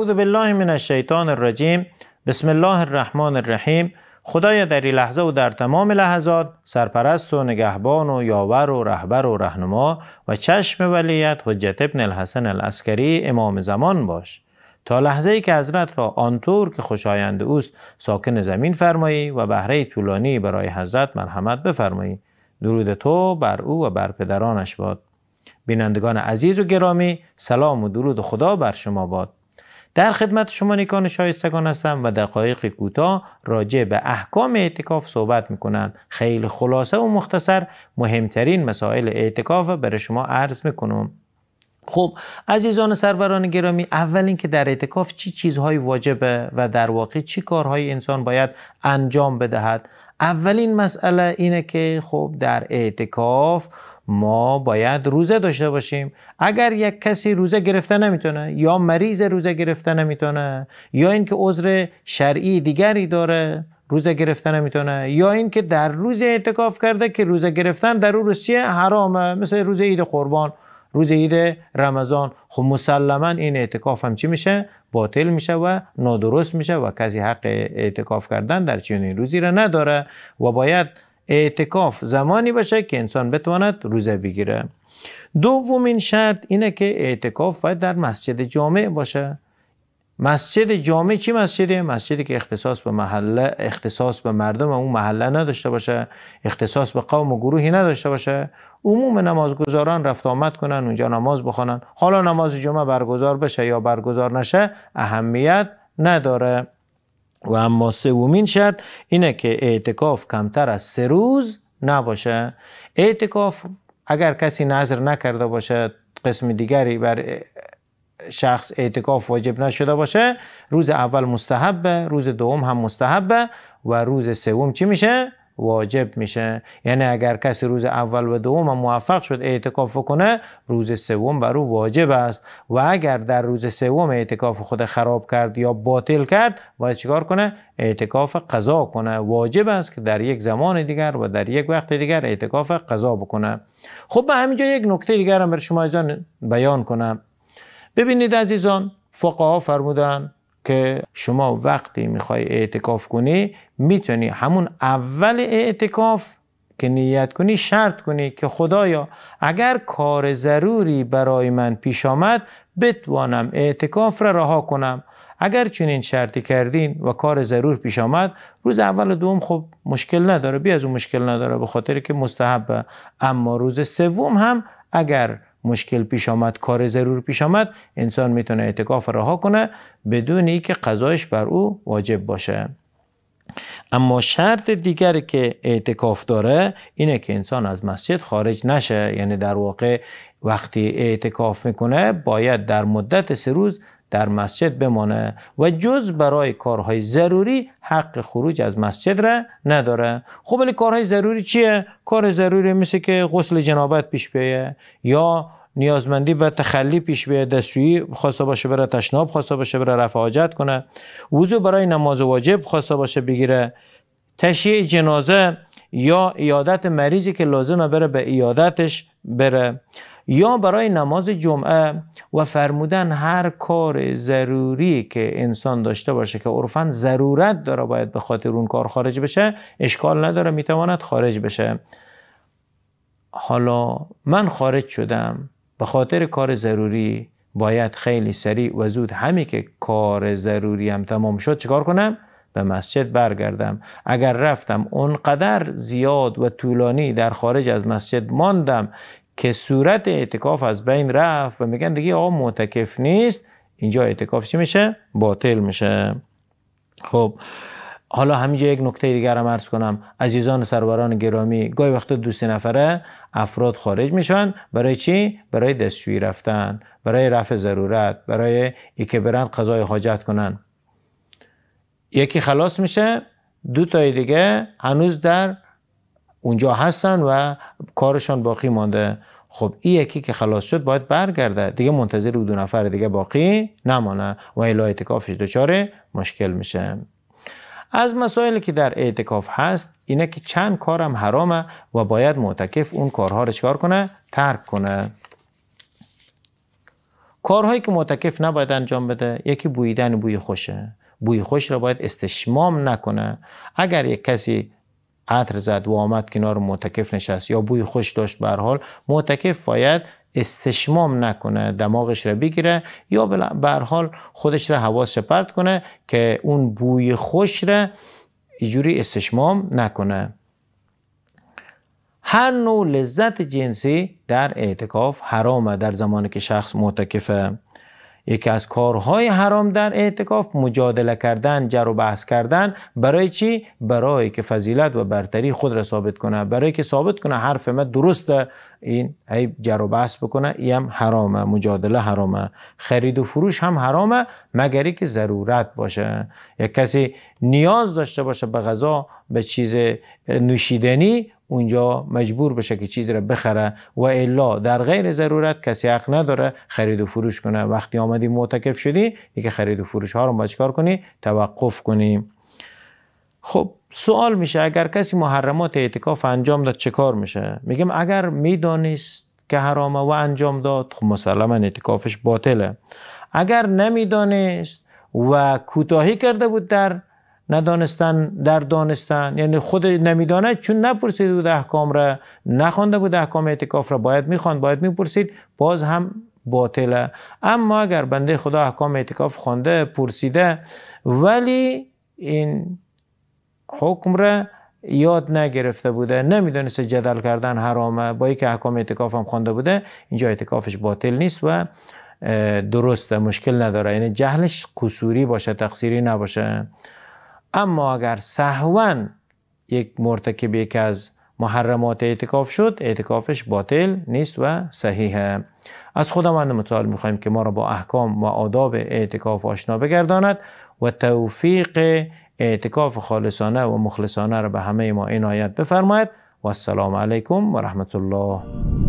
اعوذ بالله من الشیطان الرجیم بسم الله الرحمن الرحیم خدایا در این لحظه و در تمام لحظات سرپرست و نگهبان و یاور و رهبر و رهنما و چشم ولیت حجت ابن الحسن العسکری امام زمان باش تا لحظه ای که حضرت را آنطور که خوشایند اوست ساکن زمین فرمایی و بهره طولانی برای حضرت مرحمت بفرمایی درود تو بر او و بر پدرانش باد بینندگان عزیز و گرامی سلام و درود خدا بر شما باد در خدمت شما نیکان شایستگان هستم و دقایق کوتاه راجع به احکام اعتکاف صحبت میکنم خیلی خلاصه و مختصر مهمترین مسائل اعتکاف برای شما عرض میکنم خب عزیزان سروران گرامی اول اینکه در اعتکاف چی چیزهای واجبه و در واقع چی کارهای انسان باید انجام بدهد اولین مسئله اینه که خب در اعتکاف ما باید روزه داشته باشیم اگر یک کسی روزه گرفته نمیتونه یا مریض روزه گرفته نمیتونه یا اینکه عذر شرعی دیگری داره روزه گرفته نمیتونه یا اینکه در روز اعتکاف کرده که روزه گرفتن در اون روسیه حرامه مثل روز عید قربان روز عید رمضان خب مسلما این اعتکاف هم چی میشه باطل میشه و نادرست میشه و کسی حق اعتکاف کردن در چنین روزی را نداره و باید اعتکاف زمانی باشه که انسان بتواند روزه بگیره دومین شرط اینه که اعتکاف باید در مسجد جامع باشه مسجد جامع چی مسجده؟ مسجدی که اختصاص به محله اختصاص به مردم اون محله نداشته باشه اختصاص به قوم و گروهی نداشته باشه عموم نمازگزاران رفت آمد کنن اونجا نماز بخوانن حالا نماز جمعه برگزار بشه یا برگزار نشه اهمیت نداره و اما سومین شرط اینه که اعتکاف کمتر از سه روز نباشه اعتکاف اگر کسی نظر نکرده باشد قسم دیگری بر شخص اعتکاف واجب نشده باشه روز اول مستحبه روز دوم هم مستحبه و روز سوم چی میشه واجب میشه یعنی اگر کسی روز اول و دوم موفق شد اعتکاف کنه روز سوم بر او واجب است و اگر در روز سوم اعتکاف خود خراب کرد یا باطل کرد باید چیکار کنه اعتکاف قضا کنه واجب است که در یک زمان دیگر و در یک وقت دیگر اعتکاف قضا بکنه خب به همینجا یک نکته دیگر هم بر شما بیان کنم ببینید عزیزان فقها فرمودن که شما وقتی میخوای اعتکاف کنی میتونی همون اول اعتکاف که نیت کنی شرط کنی که خدایا اگر کار ضروری برای من پیش آمد بتوانم اعتکاف را رها کنم اگر چنین شرطی کردین و کار ضرور پیش آمد روز اول و دوم خب مشکل نداره بی از اون مشکل نداره به خاطر که مستحبه اما روز سوم هم اگر مشکل پیش آمد کار ضرور پیش آمد انسان میتونه اعتکاف رها کنه بدون که قضایش بر او واجب باشه اما شرط دیگر که اعتکاف داره اینه که انسان از مسجد خارج نشه یعنی در واقع وقتی اعتکاف میکنه باید در مدت سه روز در مسجد بمانه و جز برای کارهای ضروری حق خروج از مسجد را نداره خب ولی کارهای ضروری چیه کار ضروری مثل که غسل جنابت پیش بیه یا نیازمندی به تخلی پیش بیه دستویی خواسته باشه بره تشناب خواسته باشه بره رفع حاجت کنه وضو برای نماز واجب خواسته باشه بگیره تشییع جنازه یا ایادت مریضی که لازمه بره به ایادتش بره یا برای نماز جمعه و فرمودن هر کار ضروری که انسان داشته باشه که عرفا ضرورت داره باید به خاطر اون کار خارج بشه اشکال نداره میتواند خارج بشه حالا من خارج شدم به خاطر کار ضروری باید خیلی سریع و زود همی که کار ضروری هم تمام شد چکار کنم؟ به مسجد برگردم اگر رفتم اونقدر زیاد و طولانی در خارج از مسجد ماندم که صورت اعتکاف از بین رفت و میگن دیگه آقا معتکف نیست اینجا اعتکاف چی میشه باطل میشه خب حالا همینجا یک نکته دیگر هم ارز کنم عزیزان سروران گرامی گاهی وقتا دو سه نفره افراد خارج میشن برای چی برای دستشویی رفتن برای رفع ضرورت برای که برن قضای حاجت کنن یکی خلاص میشه دو تای دیگه هنوز در اونجا هستن و کارشان باقی مانده خب این یکی که خلاص شد باید برگرده دیگه منتظر او دو نفر دیگه باقی نمانه و الا اعتکافش دچار مشکل میشه از مسائلی که در اعتکاف هست اینه که چند کارم حرامه و باید معتکف اون کارها رو چکار کنه ترک کنه کارهایی که معتکف نباید انجام بده یکی بویدن بوی خوشه بوی خوش را باید استشمام نکنه اگر یک کسی عطر زد و آمد کنار معتکف نشست یا بوی خوش داشت به حال معتکف باید استشمام نکنه دماغش را بگیره یا به حال خودش را حواس پرت کنه که اون بوی خوش را جوری استشمام نکنه هر نوع لذت جنسی در اعتکاف حرامه در زمانی که شخص معتکفه یکی از کارهای حرام در اعتکاف مجادله کردن جر و بحث کردن برای چی برای که فضیلت و برتری خود را ثابت کنه برای که ثابت کنه حرف من درسته این ای جر و بکنه این هم حرامه مجادله حرامه خرید و فروش هم حرامه مگری که ضرورت باشه یک کسی نیاز داشته باشه به غذا به چیز نوشیدنی اونجا مجبور باشه که چیز را بخره و الا در غیر ضرورت کسی حق نداره خرید و فروش کنه وقتی آمدی معتکف شدی دیگه خرید و فروش ها رو باید کار کنی توقف کنی خب سوال میشه اگر کسی محرمات اعتکاف انجام داد چه کار میشه میگم اگر میدانست که حرامه و انجام داد خب مسلما اعتکافش باطله اگر نمیدانست و کوتاهی کرده بود در ندانستن در دانستن یعنی خود نمیدانه چون نپرسید بود احکام را نخوانده بود احکام اعتکاف را باید میخواند باید میپرسید باز هم باطله اما اگر بنده خدا احکام اعتکاف خونده پرسیده ولی این حکم را یاد نگرفته بوده نمیدونسته جدل کردن حرامه با اینکه احکام اعتکاف هم خونده بوده اینجا اعتکافش باطل نیست و درسته مشکل نداره یعنی جهلش قصوری باشه تقصیری نباشه اما اگر سهوا یک مرتکب یک از محرمات اعتکاف شد اعتکافش باطل نیست و صحیحه از خداوند متعال میخوایم که ما را با احکام و آداب اعتکاف آشنا بگرداند و توفیق اعتکاف خالصانه و مخلصانه را به همه ما عنایت بفرماید و السلام علیکم و رحمت الله